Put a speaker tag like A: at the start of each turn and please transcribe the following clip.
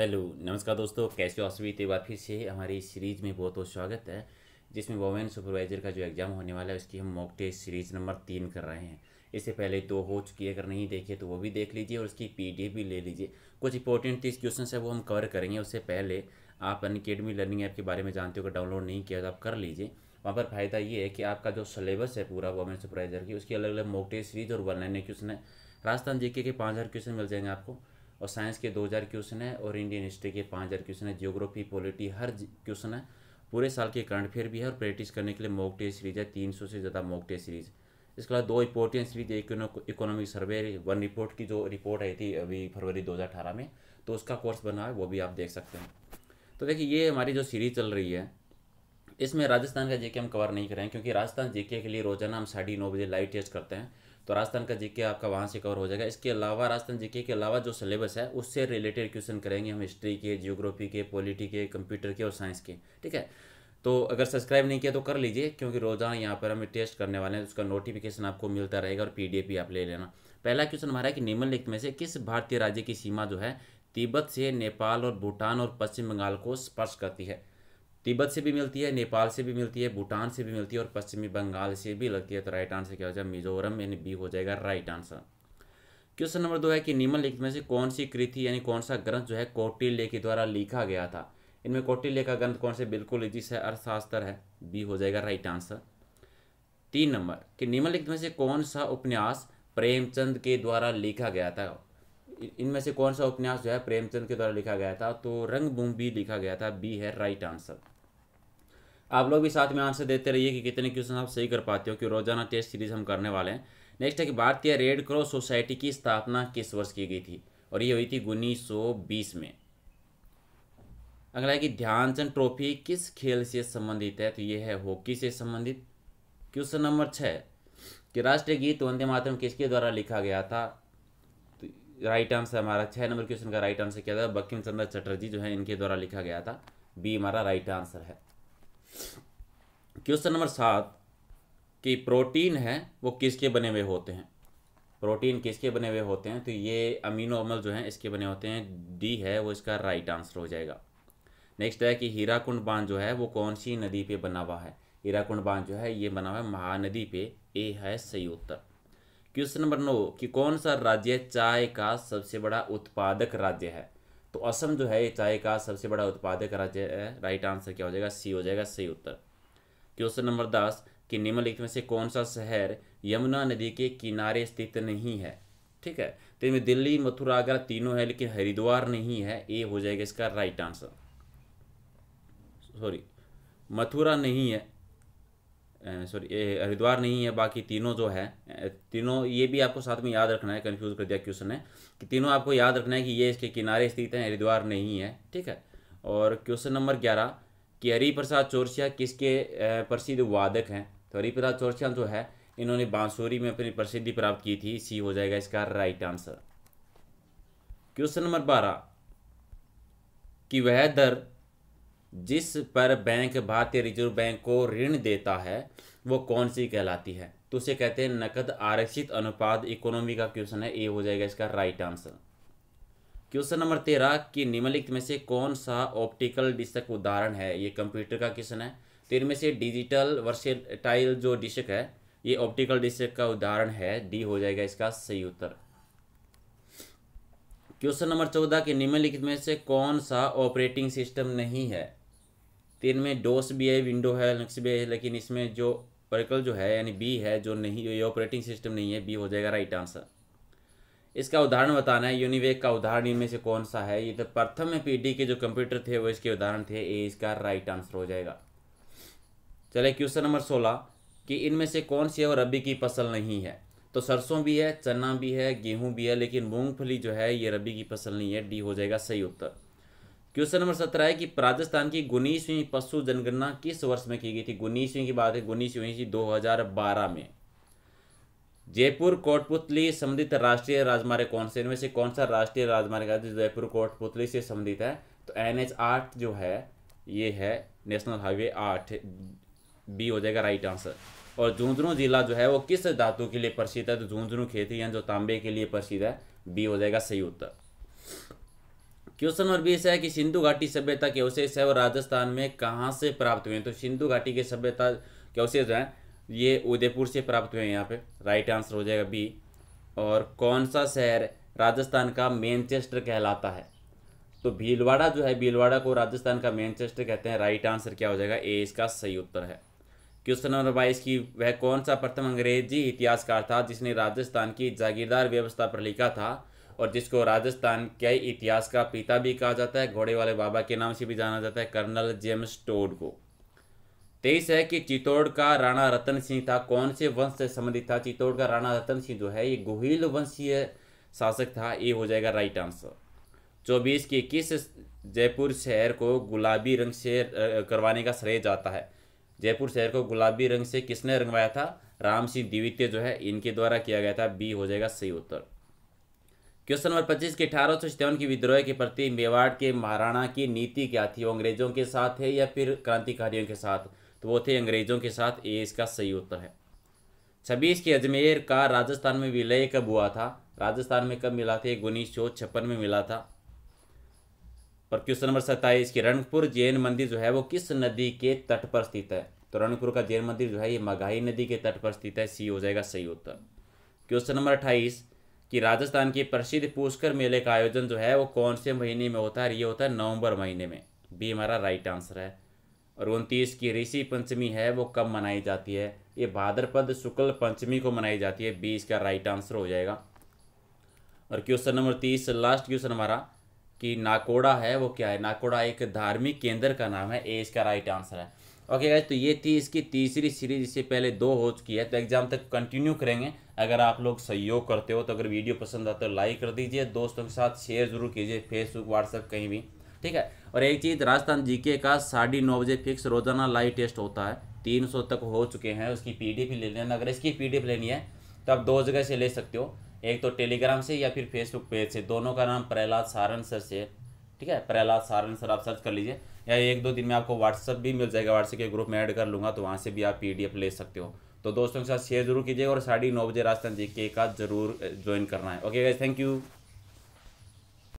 A: hello नमस्कार दोस्तों कैसे हो आप तो एक बार फिर से हमारी सीरीज़ में बहुत बहुत स्वागत है जिसमें वोमेन सुपरवाइज़र का जो एग्ज़ाम होने वाला है उसकी हम मॉक टेस्ट सीरीज़ नंबर तीन कर रहे हैं इससे पहले दो हो चुकी है अगर नहीं देखे तो वो भी देख लीजिए और उसकी पी भी ले लीजिए कुछ इंपॉर्टेंट तीस क्वेश्चन है वो हम कवर करेंगे उससे पहले आप अनकेडमी लर्निंग ऐप के बारे में जानते हो अगर डाउनलोड नहीं किया तो आप कर लीजिए वहाँ पर फ़ायदा ये है कि आपका जो सलेबस है पूरा वोमेन सुपरवाइज़र की उसकी अलग अलग मॉक टेस्ट सीरीज़ और वन लाइन क्वेश्चन है राजस्थान जीके के पाँच हज़ार क्वेश्चन मिल जाएंगे आपको और साइंस के दो हज़ार क्वेश्चन है और इंडियन हिस्ट्री के पाँच हज़ार क्वेश्चन है जियोग्राफी पॉलिटी हर क्वेश्चन है पूरे साल के करंट अफेयर भी है और प्रैक्टिस करने के लिए मॉक टेस्ट सीरीज है तीन सौ से ज़्यादा मॉक टेस्ट सीरीज इसके अलावा दो इंपॉर्टेंट सीरीज एक इकोनॉमिक सर्वे वन रिपोर्ट की जो रिपोर्ट आई थी अभी फरवरी दो में तो उसका कोर्स बना है वो भी आप देख सकते हैं तो देखिए ये हमारी जो सीरीज चल रही है इसमें राजस्थान का जेके हम कवर नहीं करें क्योंकि राजस्थान जेके के लिए रोजाना हम साढ़े नौ बजे लाइव टेस्ट करते हैं तो राजस्थान का जीके आपका वहाँ से कवर हो जाएगा इसके अलावा राजस्थान जीके के अलावा जो सिलेबस है उससे रिलेटेड क्वेश्चन करेंगे हम हिस्ट्री के जियोग्राफी के पॉलिटी के कंप्यूटर के और साइंस के ठीक है तो अगर सब्सक्राइब नहीं किया तो कर लीजिए क्योंकि रोजाना यहाँ पर हमें टेस्ट करने वाले हैं उसका नोटिफिकेशन आपको मिलता रहेगा और पी भी आप ले लेना पहला क्वेश्चन हमारा है कि निम्नलिखित में से किस भारतीय राज्य की सीमा जो है तिब्बत से नेपाल और भूटान और पश्चिम बंगाल को स्पर्श करती है तिब्बत से भी मिलती है नेपाल से भी मिलती है भूटान से भी मिलती है और पश्चिमी बंगाल से भी लगती है तो राइट आंसर क्या हो जाएगा मिजोरम यानी बी हो जाएगा राइट आंसर क्वेश्चन नंबर दो है कि निम्नलिखित में से कौन सी कृति यानी कौन सा ग्रंथ जो है कौटिल्य के द्वारा लिखा गया था इनमें कौटिल्य का ग्रंथ कौन से बिल्कुल जिससे है अर्थशास्त्र है बी हो जाएगा राइट आंसर तीन नंबर कि निम्नलिखित में से कौन सा उपन्यास प्रेमचंद के द्वारा लिखा गया था इनमें से कौन सा उपन्यास जो है प्रेमचंद के द्वारा लिखा गया था तो रंगभूमि लिखा गया था बी है राइट आंसर आप लोग भी साथ में आंसर देते रहिए कि कितने क्वेश्चन आप सही कर पाते हो कि रोजाना टेस्ट सीरीज हम करने वाले हैं नेक्स्ट है कि भारतीय रेड क्रॉस सोसाइटी की स्थापना किस वर्ष की गई थी और ये हुई थी उन्नीस में अगला है कि ध्यानचंद ट्रॉफी किस खेल से संबंधित है तो ये है हॉकी से संबंधित क्वेश्चन नंबर छः कि राष्ट्रीय गीत वंदे मातरम किसके द्वारा लिखा गया था तो राइट आंसर हमारा छः नंबर क्वेश्चन का राइट आंसर क्या था बक्किम चंद्र चटर्जी जो है इनके द्वारा लिखा गया था बी हमारा राइट आंसर है क्वेश्चन नंबर सात कि प्रोटीन है वो किसके बने हुए होते हैं प्रोटीन किसके बने हुए होते हैं तो ये अमीनो अमल जो हैं इसके बने होते हैं डी है वो इसका राइट आंसर हो जाएगा नेक्स्ट है कि हीराकुंड बांध जो है वो कौन सी नदी पे बना हुआ है हीराकुंड बांध जो है ये बना हुआ है महानदी पे ए है सही उत्तर क्वेश्चन नंबर नौ कि कौन सा राज्य चाय का सबसे बड़ा उत्पादक राज्य है तो असम जो है चाय का सबसे बड़ा उत्पादक राज्य है राइट आंसर क्या हो जाएगा सी हो जाएगा सही उत्तर क्वेश्चन नंबर दस कि निम्नलिखित में से कौन सा शहर यमुना नदी के किनारे स्थित नहीं है ठीक है तो इनमें दिल्ली मथुरा आगरा तीनों है लेकिन हरिद्वार नहीं है ए हो जाएगा इसका राइट आंसर सॉरी मथुरा नहीं है सॉरी हरिद्वार नहीं है बाकी तीनों जो है तीनों ये भी आपको साथ में याद रखना है कन्फ्यूज़ कर दिया क्वेश्चन है कि तीनों आपको याद रखना है कि ये इसके किनारे स्थित हैं हरिद्वार नहीं है ठीक है और क्वेश्चन नंबर ग्यारह कि हरिप्रसाद चौरसिया किसके प्रसिद्ध वादक हैं तो हरिप्रसाद चौरसिया जो है इन्होंने बांसुरी में अपनी प्रसिद्धि प्राप्त की थी सी हो जाएगा इसका राइट आंसर क्वेश्चन नंबर बारह कि वह दर जिस पर बैंक भारतीय रिजर्व बैंक को ऋण देता है वो कौन सी कहलाती है तो उसे कहते हैं नकद आरक्षित अनुपात इकोनॉमी का क्वेश्चन है ए हो जाएगा इसका राइट आंसर क्वेश्चन नंबर तेरह कि निम्नलिखित में से कौन सा ऑप्टिकल डिस्क उदाहरण है ये कंप्यूटर का क्वेश्चन है तेरह तो में से डिजिटल वर्सेटाइल जो डिस्क है ये ऑप्टिकल डिस्क का उदाहरण है डी हो जाएगा इसका सही उत्तर क्वेश्चन नंबर चौदह के निम्नलिखित में से कौन सा ऑपरेटिंग सिस्टम नहीं है तीन में डोस भी है विंडो है लिनक्स भी है लेकिन इसमें जो पर्कल जो है यानी बी है जो नहीं ये ऑपरेटिंग सिस्टम नहीं है बी हो जाएगा राइट आंसर इसका उदाहरण बताना है यूनिवेक का उदाहरण इनमें से कौन सा है ये तो प्रथम में पीडी के जो कंप्यूटर थे वो इसके उदाहरण थे ए इसका राइट आंसर हो जाएगा चले क्वेश्चन नंबर सोलह कि इनमें से कौन सी है वो रबी की फसल नहीं है तो सरसों भी है चना भी है गेहूं भी है लेकिन मूंगफली जो है ये रबी की फसल नहीं है डी हो जाएगा सही उत्तर क्वेश्चन नंबर सत्रह है कि राजस्थान की उन्नीसवीं पशु जनगणना किस वर्ष में की गई थी उन्नीसवीं की बात है उन्नीसवीं दो हजार बारह में जयपुर कोटपुतली संबंधित राष्ट्रीय राजमार्ग कौन से इनमें से कौन सा राष्ट्रीय राजमार्ग है जो जयपुर कोटपुतली से संबंधित है तो एन एच आठ जो है ये है नेशनल हाईवे आठ बी हो जाएगा राइट आंसर और झुंझुनू जिला जो है वो किस धातु के लिए प्रसिद्ध है तो झुंझुनू खेती जो तांबे के लिए प्रसिद्ध है बी हो जाएगा सही उत्तर क्वेश्चन नंबर बीस है कि सिंधु घाटी सभ्यता के अवशेष है और राजस्थान में कहाँ से प्राप्त हुए हैं तो सिंधु घाटी के सभ्यता के अवशेष हैं ये उदयपुर से प्राप्त हुए हैं यहाँ पे राइट आंसर हो जाएगा बी और कौन सा शहर राजस्थान का मैनचेस्टर कहलाता है तो भीलवाड़ा जो है भीलवाड़ा को राजस्थान का मैनचेस्टर कहते हैं राइट आंसर क्या हो जाएगा ए इसका सही उत्तर है क्वेश्चन नंबर बाईस की वह कौन सा प्रथम अंग्रेजी इतिहासकार था जिसने राजस्थान की जागीरदार व्यवस्था पर लिखा था और जिसको राजस्थान के इतिहास का पिता भी कहा जाता है घोड़े वाले बाबा के नाम से भी जाना जाता है कर्नल जेम्स टोड को तेईस है कि चित्तौड़ का राणा रतन सिंह था कौन से वंश से संबंधित था चित्तौड़ का राणा रतन सिंह जो है ये गोहिल वंशीय शासक था ये हो जाएगा राइट आंसर चौबीस की किस जयपुर शहर को गुलाबी रंग से करवाने का श्रेय जाता है जयपुर शहर को गुलाबी रंग से किसने रंगवाया था राम सिंह द्वितीय जो है इनके द्वारा किया गया था बी हो जाएगा सही उत्तर क्वेश्चन नंबर पच्चीस के अठारह सौ सत्तावन की विद्रोह के प्रति मेवाड़ के महाराणा की नीति क्या थी वो अंग्रेजों के साथ है या फिर क्रांतिकारियों के साथ तो वो थे अंग्रेजों के साथ ये इसका सही उत्तर है छब्बीस के अजमेर का राजस्थान में विलय कब हुआ था राजस्थान में कब मिला था उन्नीस सौ छप्पन में मिला था और क्वेश्चन नंबर सत्ताईस की रणपुर जैन मंदिर जो है वो किस नदी के तट पर स्थित है तो रणपुर का जैन मंदिर जो है ये मगाही नदी के तट पर स्थित है सी हो जाएगा सही उत्तर क्वेश्चन नंबर अट्ठाईस कि राजस्थान के प्रसिद्ध पुष्कर मेले का आयोजन जो है वो कौन से महीने में होता है ये होता है नवंबर महीने में बी हमारा राइट आंसर है और उनतीस की ऋषि पंचमी है वो कब मनाई जाती है ये भाद्रपद शुक्ल पंचमी को मनाई जाती है बी इसका राइट आंसर हो जाएगा और क्वेश्चन नंबर तीस लास्ट क्वेश्चन हमारा कि नाकोड़ा है वो क्या है नाकोड़ा एक धार्मिक केंद्र का नाम है ए इसका राइट आंसर है ओके गाइज तो ये थी इसकी तीसरी सीरीज इससे पहले दो हो चुकी है तो एग्जाम तक कंटिन्यू करेंगे अगर आप लोग सहयोग करते हो तो अगर वीडियो पसंद आता है लाइक तो कर दीजिए दोस्तों के साथ शेयर जरूर कीजिए फेसबुक व्हाट्सएप कहीं भी ठीक है और एक चीज़ राजस्थान जीके का साढ़े नौ बजे फिक्स रोजाना लाइव टेस्ट होता है तीन सौ तक हो चुके हैं उसकी पीडीएफ ले लेना अगर इसकी पीडीएफ लेनी है तो आप दो जगह से ले सकते हो एक तो टेलीग्राम से या फिर फेसबुक पेज से दोनों का नाम प्रहलाद सारण सर से ठीक है प्रहलाद सारण सर आप सर्च कर लीजिए या एक दो दिन में आपको व्हाट्सअप भी मिल जाएगा व्हाट्सएप के ग्रुप में ऐड कर लूँगा तो वहाँ से भी आप पी ले सकते हो तो दोस्तों के साथ शेयर जरूर कीजिएगा और साढ़े नौ बजे राजस्थान जी के का जरूर ज्वाइन करना है ओके गाइज थैंक यू